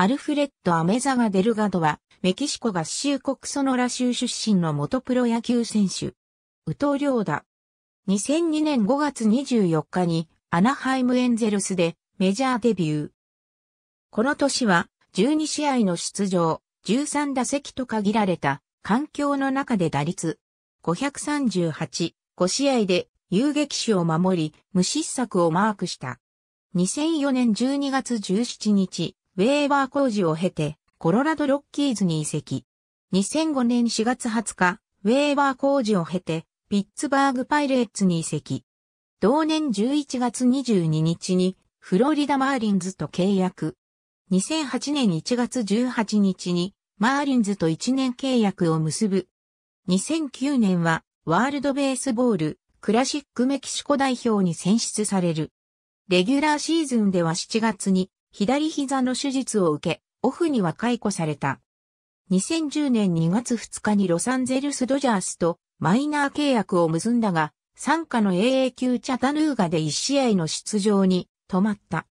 アルフレッド・アメザガ・デルガドは、メキシコ合衆国ソノラ州出身の元プロ野球選手。宇藤良だ。2002年5月24日に、アナハイム・エンゼルスで、メジャーデビュー。この年は、12試合の出場、13打席と限られた、環境の中で打率、538、5試合で、遊撃手を守り、無失策をマークした。2004年12月17日、ウェーバー工事を経て、コロラドロッキーズに移籍。2005年4月20日、ウェーバー工事を経て、ピッツバーグパイレーツに移籍。同年11月22日に、フロリダマーリンズと契約。2008年1月18日に、マーリンズと1年契約を結ぶ。2009年は、ワールドベースボール、クラシックメキシコ代表に選出される。レギュラーシーズンでは7月に左膝の手術を受け、オフには解雇された。2010年2月2日にロサンゼルスドジャースとマイナー契約を結んだが、参加の AA 級チャタヌーガで1試合の出場に止まった。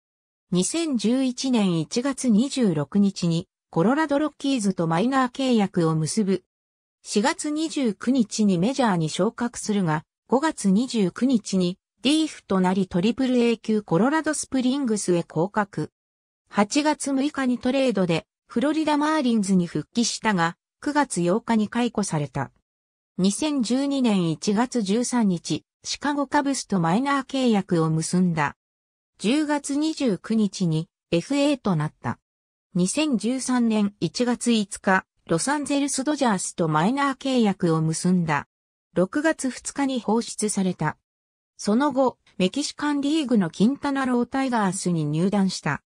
2011年1月26日にコロラドロッキーズとマイナー契約を結ぶ。4月29日にメジャーに昇格するが、5月29日にリーフとなりトリプル A 級コロラドスプリングスへ降格。8月6日にトレードでフロリダマーリンズに復帰したが、9月8日に解雇された。2012年1月13日、シカゴカブスとマイナー契約を結んだ。10月29日に FA となった。2013年1月5日、ロサンゼルスドジャースとマイナー契約を結んだ。6月2日に放出された。その後、メキシカンリーグのキンタナロータイガースに入団した。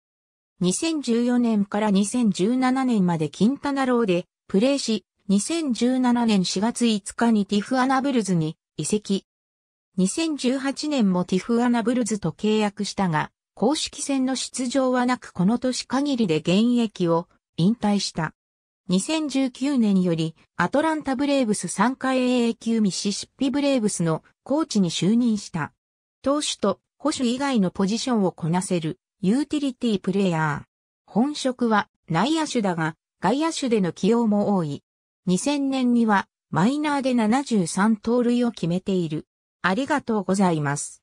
2014年から2017年までキンタナローでプレーし、2017年4月5日にティフアナブルズに移籍。2018年もティフアナブルズと契約したが、公式戦の出場はなくこの年限りで現役を引退した。2019年よりアトランタブレーブス3回 AA 級ミシシッピブレーブスのコーチに就任した。投手と保守以外のポジションをこなせるユーティリティプレイヤー。本職は内野手だが、外野手での起用も多い。2000年にはマイナーで73盗塁を決めている。ありがとうございます。